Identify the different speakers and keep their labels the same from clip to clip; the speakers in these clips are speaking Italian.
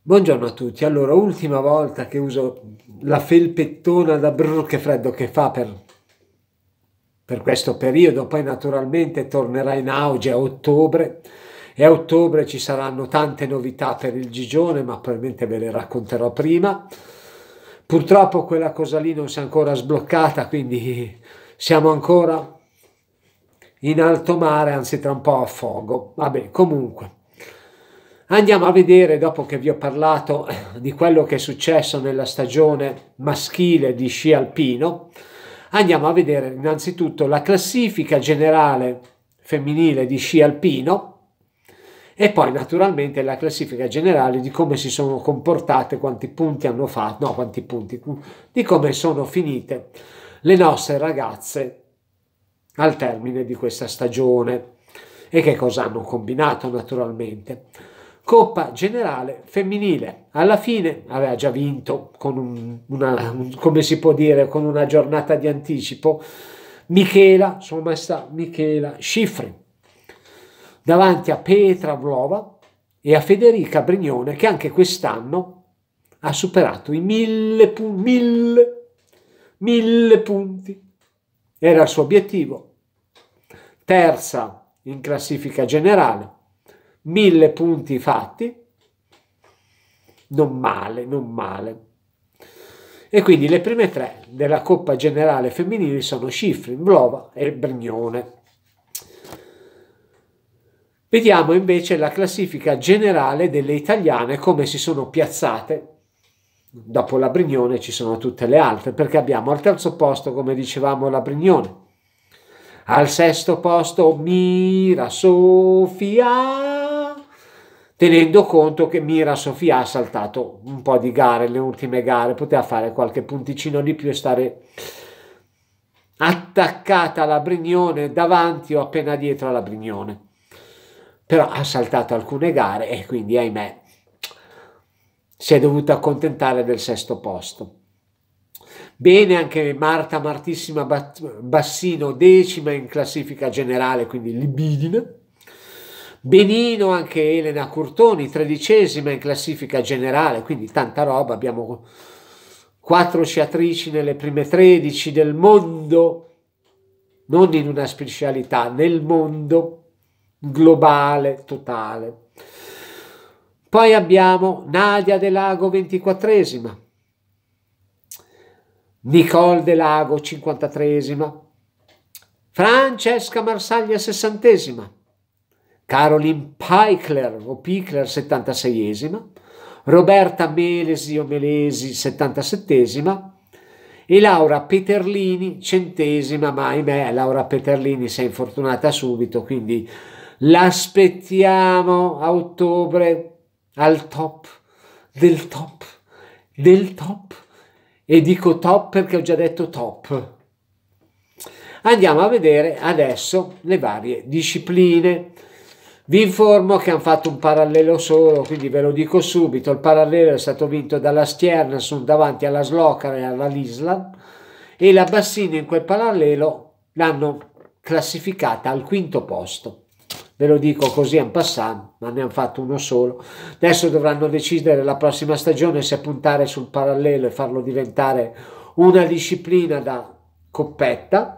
Speaker 1: Buongiorno a tutti, allora ultima volta che uso la felpettona da brrr che freddo che fa per, per questo periodo, poi naturalmente tornerà in auge a ottobre e a ottobre ci saranno tante novità per il Gigione ma probabilmente ve le racconterò prima. Purtroppo quella cosa lì non si è ancora sbloccata quindi siamo ancora in alto mare, anzi tra un po' a fogo. Vabbè, comunque Andiamo a vedere, dopo che vi ho parlato eh, di quello che è successo nella stagione maschile di sci alpino, andiamo a vedere innanzitutto la classifica generale femminile di sci alpino e poi naturalmente la classifica generale di come si sono comportate, quanti punti hanno fatto, no quanti punti, di come sono finite le nostre ragazze al termine di questa stagione e che cosa hanno combinato naturalmente. Coppa Generale Femminile. Alla fine aveva già vinto con un, una, un, come si può dire, con una giornata di anticipo Michela, sua maestà Michela Schifrin, davanti a Petra Vlova e a Federica Brignone che anche quest'anno ha superato i mille, pu- mille, mille punti. Era il suo obiettivo. Terza in classifica generale mille punti fatti, non male, non male. E quindi le prime tre della Coppa Generale Femminile sono Schifrin, Vlova e Brignone. Vediamo invece la classifica generale delle italiane, come si sono piazzate. Dopo la Brignone ci sono tutte le altre, perché abbiamo al terzo posto, come dicevamo, la Brignone. Al sesto posto Mira Sofia tenendo conto che Mira Sofia ha saltato un po' di gare, le ultime gare, poteva fare qualche punticino di più e stare attaccata alla Brignone davanti o appena dietro alla Brignone. Però ha saltato alcune gare e quindi, ahimè, si è dovuta accontentare del sesto posto. Bene anche Marta Martissima Bassino, decima in classifica generale, quindi libidine Benino anche Elena Curtoni, tredicesima in classifica generale, quindi tanta roba, abbiamo quattro sciatrici nelle prime 13 del mondo, non in una specialità, nel mondo globale, totale. Poi abbiamo Nadia De Lago, 24esima, Nicole De Lago, 53esima, Francesca Marsaglia, 60esima, Caroline Pikler o Pichler 76esima, Roberta Melesi o Melesi 77esima e Laura Peterlini centesima, ma ahimè Laura Peterlini si è infortunata subito, quindi l'aspettiamo a ottobre al top, del top, del top e dico top perché ho già detto top. Andiamo a vedere adesso le varie discipline. Vi informo che hanno fatto un parallelo solo, quindi ve lo dico subito, il parallelo è stato vinto dalla Stierna, davanti alla Slocar e alla Lislan e la Bassina in quel parallelo l'hanno classificata al quinto posto. Ve lo dico così en passant, ma ne hanno fatto uno solo. Adesso dovranno decidere la prossima stagione se puntare sul parallelo e farlo diventare una disciplina da coppetta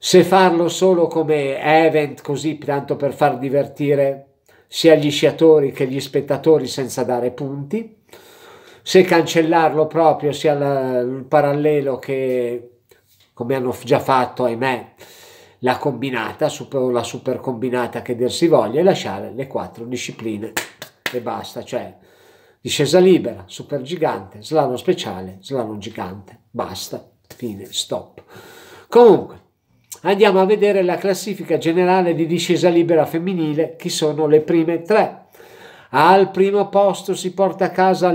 Speaker 1: se farlo solo come event così tanto per far divertire sia gli sciatori che gli spettatori senza dare punti, se cancellarlo proprio sia la, il parallelo che come hanno già fatto ahimè la combinata, super, la super combinata che dir si voglia e lasciare le quattro discipline e basta, cioè discesa libera, super gigante, slalom speciale, slalom gigante, basta, fine, stop. Comunque, andiamo a vedere la classifica generale di discesa libera femminile, chi sono le prime tre. Al primo posto si porta a casa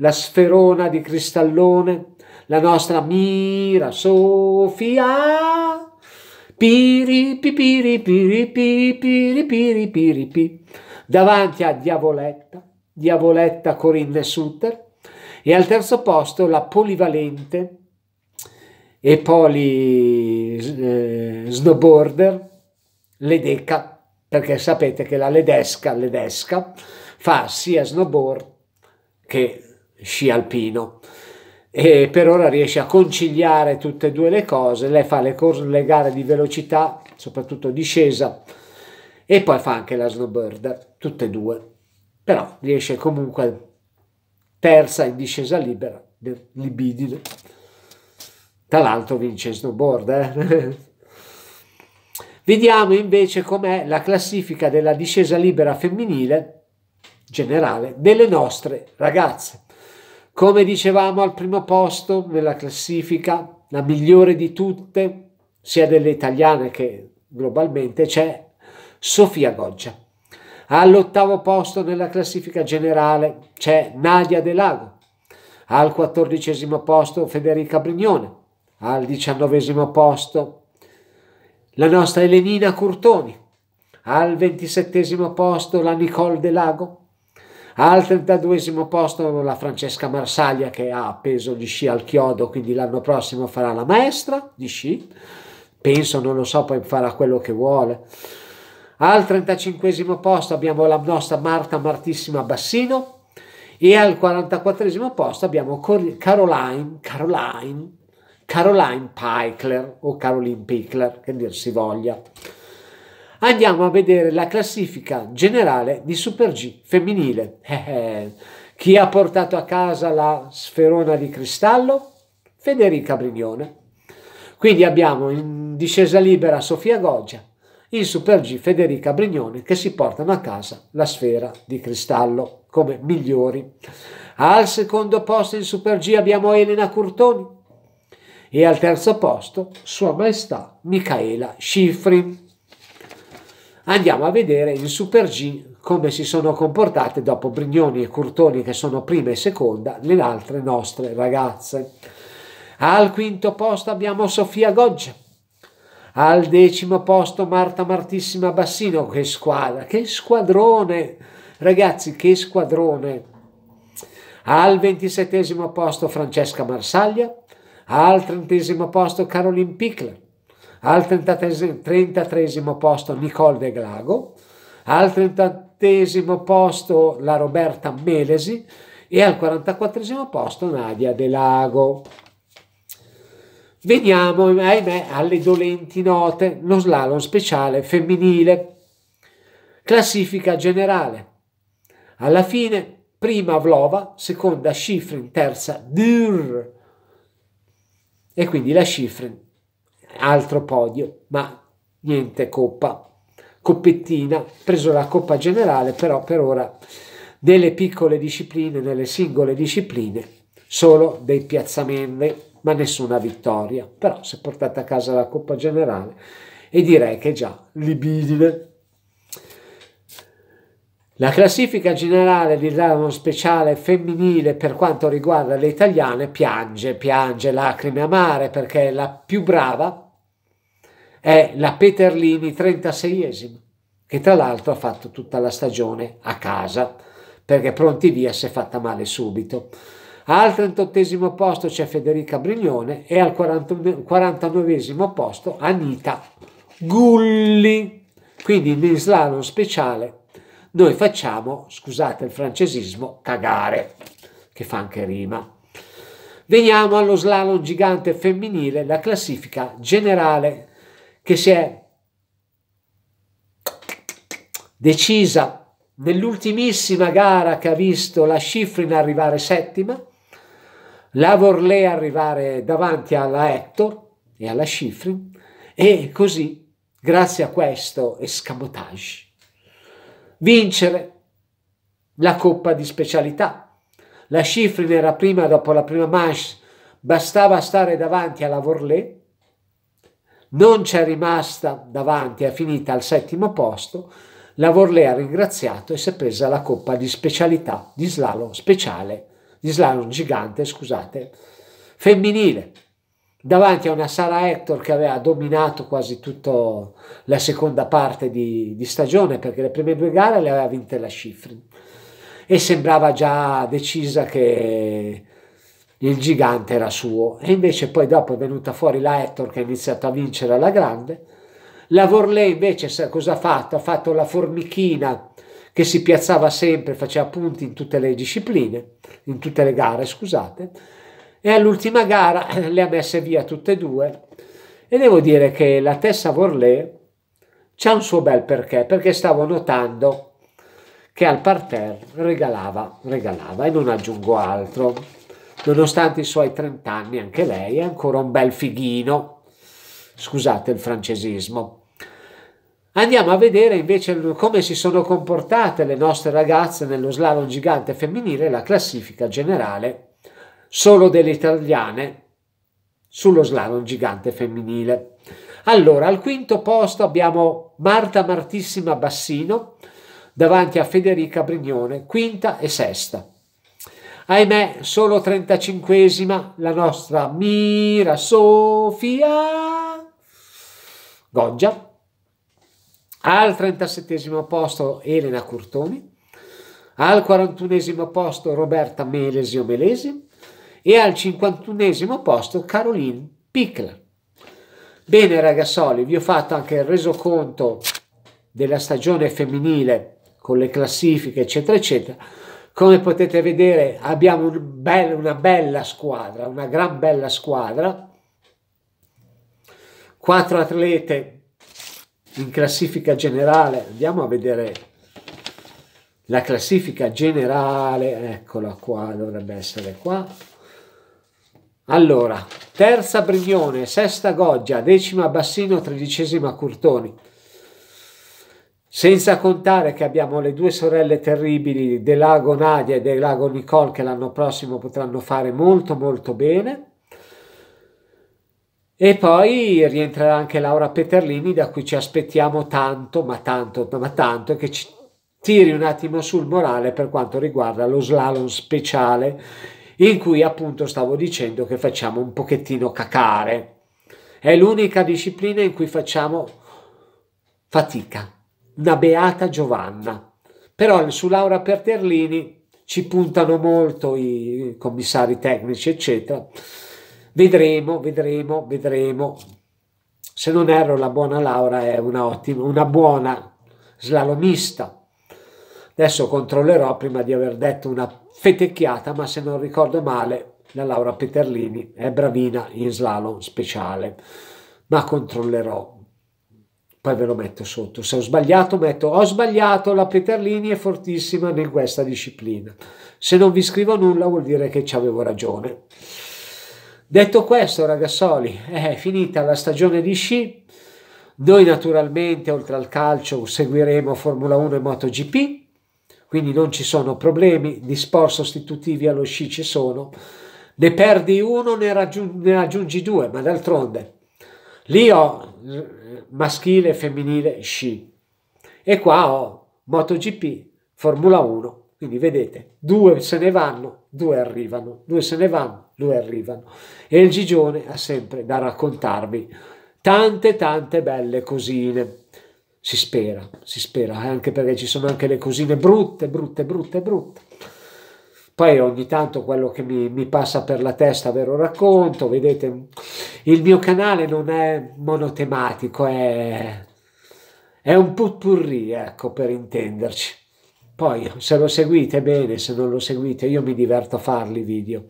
Speaker 1: la sferona di cristallone, la nostra Mira Sofia. Piri piri piri piri piri piri piri piri davanti a Diavoletta, Diavoletta Corinne Sutter e al terzo posto la polivalente e poli eh, snowboarder, ledeca, perché sapete che la ledesca, ledesca fa sia snowboard che sci alpino e per ora riesce a conciliare tutte e due le cose, lei fa le, corse, le gare di velocità, soprattutto discesa, e poi fa anche la snowboarder, tutte e due, però riesce comunque terza in discesa libera, libidine. Tra l'altro vince in snowboard. Eh? Vediamo invece com'è la classifica della discesa libera femminile generale delle nostre ragazze. Come dicevamo al primo posto nella classifica, la migliore di tutte, sia delle italiane che globalmente, c'è Sofia Goggia. All'ottavo posto nella classifica generale c'è Nadia De Lago. Al quattordicesimo posto Federica Brignone al diciannovesimo posto la nostra Elenina Curtoni, al ventisettesimo posto la Nicole De Lago, al trentaduesimo posto la Francesca Marsaglia che ha appeso gli sci al chiodo, quindi l'anno prossimo farà la maestra di sci, penso, non lo so, poi farà quello che vuole. Al 35 posto abbiamo la nostra Marta Martissima Bassino e al 44 posto abbiamo Caroline, Caroline Caroline Pickler o Caroline Pickler, che dir si voglia. Andiamo a vedere la classifica generale di Super G femminile. Eh, eh. Chi ha portato a casa la sferona di cristallo? Federica Brignone. Quindi abbiamo in discesa libera Sofia Goggia, in Super G Federica Brignone che si portano a casa la sfera di cristallo come migliori. Al secondo posto in Super G abbiamo Elena Curtoni, e al terzo posto Sua Maestà Michaela Schifrin. Andiamo a vedere in Super G come si sono comportate dopo Brignoni e Curtoni che sono prima e seconda le altre nostre ragazze. Al quinto posto abbiamo Sofia Goggia. Al decimo posto Marta Martissima Bassino, che squadra, che squadrone, ragazzi, che squadrone. Al ventisettesimo posto Francesca Marsaglia, al trentesimo posto Caroline Pickler, al trentatreesimo posto Nicole De Glago, al trentatesimo posto la Roberta Melesi e al quarantaquattresimo posto Nadia De Lago. Veniamo, ahimè, alle dolenti note, lo slalom speciale femminile. Classifica generale. Alla fine, prima Vlova, seconda Schifrin, terza Dürr, e quindi la Schifrin, altro podio, ma niente coppa. Coppettina, preso la coppa generale, però per ora nelle piccole discipline, nelle singole discipline, solo dei piazzamenti, ma nessuna vittoria. Però si è portata a casa la coppa generale e direi che già libidine la classifica generale di Dragon Speciale femminile per quanto riguarda le italiane piange, piange lacrime amare perché la più brava è la Peterlini 36esima, che tra l'altro ha fatto tutta la stagione a casa perché pronti via si è fatta male subito. Al 38 posto c'è Federica Brignone e al 49 posto Anita Gulli. Quindi in slalom speciale noi facciamo, scusate il francesismo, cagare, che fa anche rima. Veniamo allo slalom gigante femminile, la classifica generale che si è decisa nell'ultimissima gara che ha visto la Schifrin arrivare settima, la Vorlé arrivare davanti alla Hector e alla Schifrin e così, grazie a questo escamotage, vincere la coppa di specialità. La Schifrin era prima, dopo la prima manche, bastava stare davanti alla Vorlé, non c'è rimasta davanti, è finita al settimo posto, la Vorlé ha ringraziato e si è presa la coppa di specialità, di slalom speciale, di slalom gigante, scusate, femminile davanti a una Sara Hector che aveva dominato quasi tutta la seconda parte di, di, stagione perché le prime due gare le aveva vinte la Schifrin e sembrava già decisa che il gigante era suo e invece poi dopo è venuta fuori la Hector che ha iniziato a vincere alla grande la Vorley invece cosa ha fatto? Ha fatto la formichina che si piazzava sempre, faceva punti in tutte le discipline, in tutte le gare, scusate, e all'ultima gara le ha messe via tutte e due e devo dire che la Tessa Vorlé c'è un suo bel perché, perché stavo notando che al parterre regalava, regalava e non aggiungo altro, nonostante i suoi 30 anni anche lei è ancora un bel fighino, scusate il francesismo. Andiamo a vedere invece come si sono comportate le nostre ragazze nello slalom gigante femminile e la classifica generale solo delle italiane sullo slalom gigante femminile. Allora, al quinto posto abbiamo Marta Martissima Bassino davanti a Federica Brignone, quinta e sesta. Ahimè, solo 35esima la nostra Mira Sofia Goggia. Al 37 esimo posto Elena Curtoni, al 41 esimo posto Roberta Melesio Melesi, e al 51 posto Caroline Pickler. Bene ragazzoli, vi ho fatto anche il resoconto della stagione femminile con le classifiche eccetera eccetera. Come potete vedere abbiamo un bel, una bella squadra, una gran bella squadra. Quattro atlete in classifica generale, andiamo a vedere la classifica generale, eccola qua, dovrebbe essere qua. Allora, terza Brignone, sesta Goggia, decima Bassino, tredicesima Curtoni. Senza contare che abbiamo le due sorelle terribili del lago Nadia e del lago Nicole che l'anno prossimo potranno fare molto molto bene. E poi rientrerà anche Laura Peterlini da cui ci aspettiamo tanto, ma tanto, ma tanto, che ci tiri un attimo sul morale per quanto riguarda lo slalom speciale in cui appunto stavo dicendo che facciamo un pochettino cacare. È l'unica disciplina in cui facciamo fatica. Una beata Giovanna. Però su Laura Perterlini ci puntano molto i commissari tecnici, eccetera. Vedremo, vedremo, vedremo. Se non erro, la buona Laura è una ottima, una buona slalomista. Adesso controllerò prima di aver detto una fetecchiata, ma se non ricordo male, la Laura Peterlini è bravina in slalom speciale, ma controllerò. Poi ve lo metto sotto. Se ho sbagliato, metto ho sbagliato, la Peterlini è fortissima in questa disciplina. Se non vi scrivo nulla vuol dire che ci avevo ragione. Detto questo, ragazzoli, è eh, finita la stagione di sci. Noi naturalmente, oltre al calcio, seguiremo Formula 1 e MotoGP quindi non ci sono problemi, gli sport sostitutivi allo sci ci sono, ne perdi uno, ne, raggiung- ne raggiungi due, ma d'altronde lì ho maschile, femminile, sci e qua ho MotoGP, Formula 1, quindi vedete, due se ne vanno, due arrivano, due se ne vanno, due arrivano e il Gigione ha sempre da raccontarvi tante tante belle cosine. Si spera, si spera, eh? anche perché ci sono anche le cosine brutte, brutte, brutte, brutte. Poi ogni tanto quello che mi, mi passa per la testa ve lo racconto, vedete, il mio canale non è monotematico, è, è un putpurri, ecco, per intenderci. Poi se lo seguite bene, se non lo seguite, io mi diverto a farli video.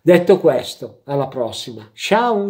Speaker 1: Detto questo, alla prossima. Ciao!